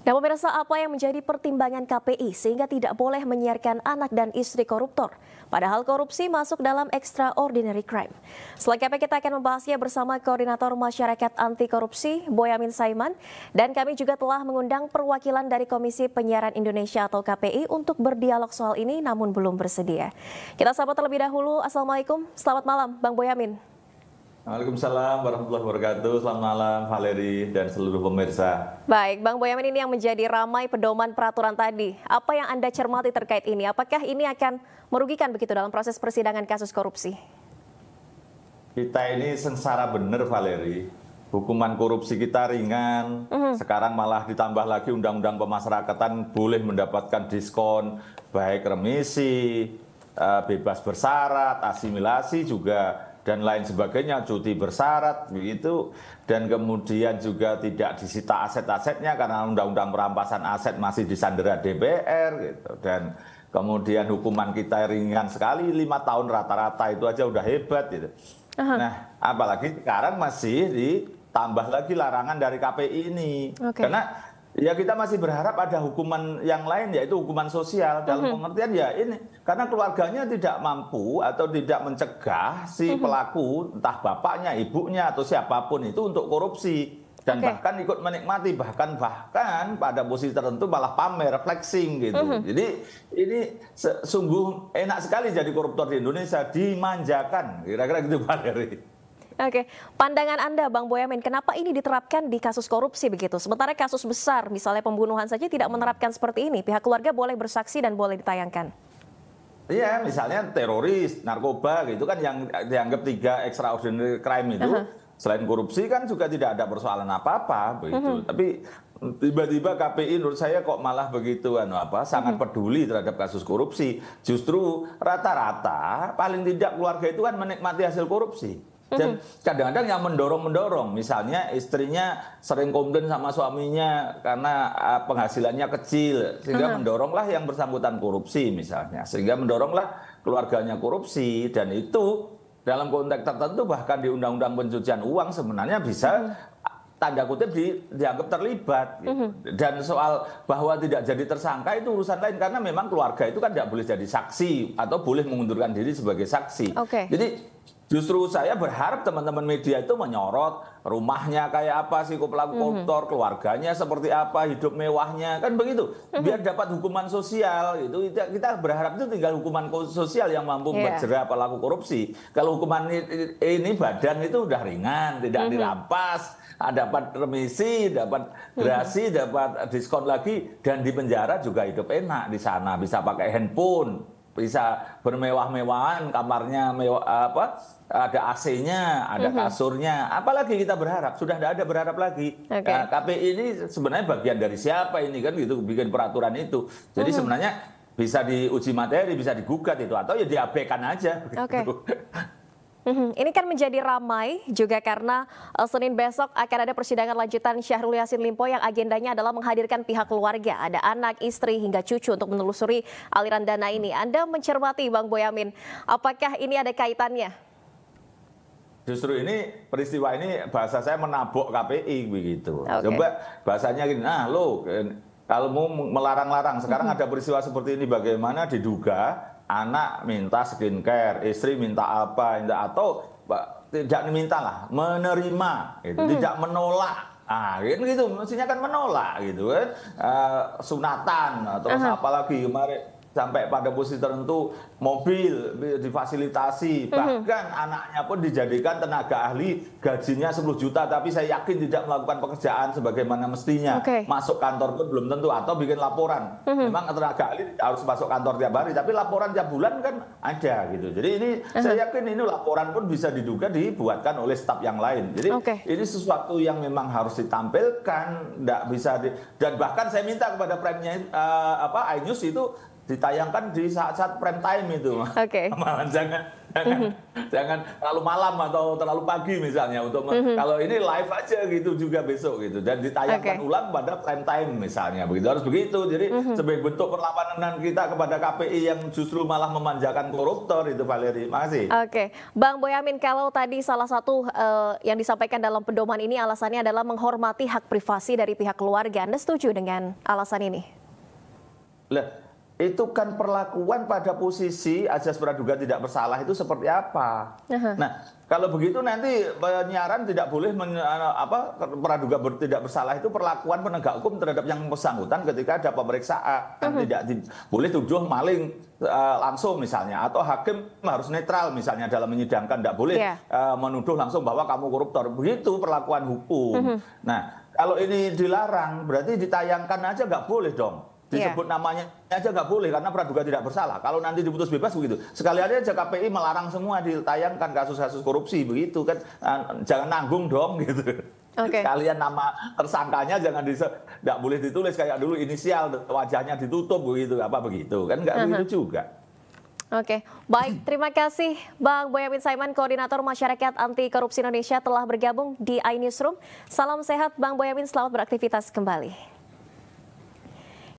Nah pemirsa apa yang menjadi pertimbangan KPI sehingga tidak boleh menyiarkan anak dan istri koruptor? Padahal korupsi masuk dalam extraordinary crime. Selengkapnya kita akan membahasnya bersama Koordinator Masyarakat Anti Korupsi Boyamin Saiman. Dan kami juga telah mengundang perwakilan dari Komisi Penyiaran Indonesia atau KPI untuk berdialog soal ini namun belum bersedia. Kita sapa terlebih dahulu. Assalamualaikum, selamat malam Bang Boyamin. Waalaikumsalam warahmatullahi wabarakatuh. Selamat malam Valeri dan seluruh pemirsa. Baik, Bang Boyamin ini yang menjadi ramai pedoman peraturan tadi. Apa yang Anda cermati terkait ini? Apakah ini akan merugikan begitu dalam proses persidangan kasus korupsi? Kita ini sengsara benar Valeri. Hukuman korupsi kita ringan. Mm -hmm. Sekarang malah ditambah lagi undang-undang pemasyarakatan boleh mendapatkan diskon baik remisi, eh, bebas bersarat, asimilasi juga dan lain sebagainya, cuti bersyarat begitu, dan kemudian juga tidak disita aset-asetnya karena undang-undang perampasan aset masih disandera DPR gitu, dan kemudian hukuman kita ringan sekali lima tahun rata-rata itu aja udah hebat gitu. Aha. Nah, apalagi sekarang masih ditambah lagi larangan dari KPI ini, okay. karena Ya kita masih berharap ada hukuman yang lain yaitu hukuman sosial dalam mm-hmm. pengertian ya ini karena keluarganya tidak mampu atau tidak mencegah si mm-hmm. pelaku entah bapaknya, ibunya atau siapapun itu untuk korupsi dan okay. bahkan ikut menikmati bahkan bahkan pada posisi tertentu malah pamer flexing gitu. Mm-hmm. Jadi ini sungguh enak sekali jadi koruptor di Indonesia dimanjakan kira-kira gitu Pak Heri. Oke, pandangan Anda Bang Boyamin, kenapa ini diterapkan di kasus korupsi begitu? Sementara kasus besar, misalnya pembunuhan saja tidak menerapkan seperti ini. Pihak keluarga boleh bersaksi dan boleh ditayangkan. Iya, misalnya teroris, narkoba gitu kan yang dianggap tiga extraordinary crime itu. Uh -huh. Selain korupsi kan juga tidak ada persoalan apa-apa begitu. Uh mhm. -huh. Tapi tiba-tiba KPI menurut saya kok malah begitu anu apa sangat mhm. peduli terhadap kasus korupsi. Justru rata-rata paling tidak keluarga itu kan menikmati hasil korupsi. Dan kadang-kadang yang mendorong-mendorong, misalnya istrinya sering komplain sama suaminya karena ah, penghasilannya kecil, sehingga mendoronglah yang bersangkutan korupsi misalnya, sehingga mendoronglah keluarganya korupsi dan itu dalam konteks tertentu bahkan di undang-undang pencucian uang sebenarnya bisa tanda kutip di, dianggap terlibat gitu. dan soal bahwa tidak jadi tersangka itu urusan lain karena memang keluarga itu kan tidak boleh jadi saksi atau boleh mengundurkan diri sebagai saksi. Okay. Jadi Justru saya berharap teman-teman media itu menyorot rumahnya kayak apa sih pelaku mhm. koruptor, mm -hmm. keluarganya seperti apa, hidup mewahnya, kan begitu. Mhm. Biar dapat hukuman sosial itu kita, berharap itu tinggal hukuman sosial yang mampu yeah. Iya. berjerah pelaku korupsi. Kalau hukuman ini, ini badan itu udah ringan, tidak mm -hmm. dirampas, dapat remisi, dapat gerasi, mm -hmm. dapat diskon lagi dan di penjara juga hidup enak di sana, bisa pakai handphone bisa bermewah-mewahan kamarnya mewah apa ada AC-nya ada mhm. kasurnya apalagi kita berharap sudah tidak ada berharap lagi okay. nah, KPI ini sebenarnya bagian dari siapa ini kan gitu bikin peraturan itu jadi mhm. sebenarnya bisa diuji materi bisa digugat itu atau ya diabaikan aja okay. gitu. Mhm. Ini kan menjadi ramai juga karena eh, Senin besok akan ada persidangan lanjutan Syahrul Yassin Limpo yang agendanya adalah menghadirkan pihak keluarga, ada anak, istri hingga cucu untuk menelusuri aliran dana ini. Anda mencermati Bang Boyamin, apakah ini ada kaitannya? Justru ini peristiwa ini bahasa saya menabok KPI begitu. Okay. Coba bahasanya gini, nah lo kalau mau melarang-larang sekarang -hmm. ada peristiwa seperti ini bagaimana diduga anak minta skincare, istri minta apa, atau tidak diminta lah, menerima, gitu. Hmm. tidak menolak Ah, gitu, gitu, mestinya kan menolak gitu kan, uh, sunatan atau apa lagi kemarin sampai pada posisi tertentu mobil difasilitasi mhm. bahkan hmm. anaknya pun dijadikan tenaga ahli gajinya 10 juta tapi saya yakin tidak melakukan pekerjaan sebagaimana mestinya okay. masuk kantor pun belum tentu atau bikin laporan hmm. memang tenaga ahli harus masuk kantor tiap hari tapi laporan tiap bulan kan ada gitu jadi ini hmm. saya yakin ini laporan pun bisa diduga dibuatkan oleh staf yang lain jadi okay. ini sesuatu yang memang harus ditampilkan tidak bisa di, dan bahkan saya minta kepada premnya uh, eh, apa iNews itu ditayangkan di saat-saat prime time itu. Oke. Okay. jangan jangan mhm. jangan terlalu malam atau terlalu pagi misalnya untuk mhm. kalau ini live aja gitu juga besok gitu dan ditayangkan okay. ulang pada prime time misalnya begitu harus begitu. Jadi mm -hmm. sebagai bentuk perlawanan kita kepada KPI yang justru malah memanjakan koruptor itu Valeri. Makasih. Oke. Okay. Bang Boyamin kalau tadi salah satu uh, yang disampaikan dalam pedoman ini alasannya adalah menghormati hak privasi dari pihak keluarga. Anda setuju dengan alasan ini? Lah itu kan perlakuan pada posisi asas praduga tidak bersalah itu seperti apa. uh Nah, kalau begitu nanti penyiaran tidak boleh men, eh, apa praduga ber, tidak bersalah itu perlakuan penegak hukum terhadap yang bersangkutan ketika ada pemeriksaan uh tidak di, boleh tuduh maling uh, langsung misalnya atau hakim harus netral misalnya dalam menyidangkan tidak boleh yeah. Iya. uh, menuduh langsung bahwa kamu koruptor. Begitu perlakuan hukum. uh Nah, kalau ini dilarang berarti ditayangkan aja nggak boleh dong. Iya. disebut yeah. namanya aja nggak boleh karena praduga tidak bersalah. Kalau nanti diputus bebas begitu, sekali aja KPI melarang semua ditayangkan kasus-kasus korupsi begitu kan, ah, jangan nanggung dong gitu. Okay. Kalian nama tersangkanya jangan tidak boleh ditulis kayak dulu inisial wajahnya ditutup begitu apa begitu kan nggak uh -huh. begitu juga. Oke, okay. baik. Terima kasih Bang Boyamin Saiman, Koordinator Masyarakat Anti Korupsi Indonesia telah bergabung di iNewsroom. Salam sehat Bang Boyamin, selamat beraktivitas kembali.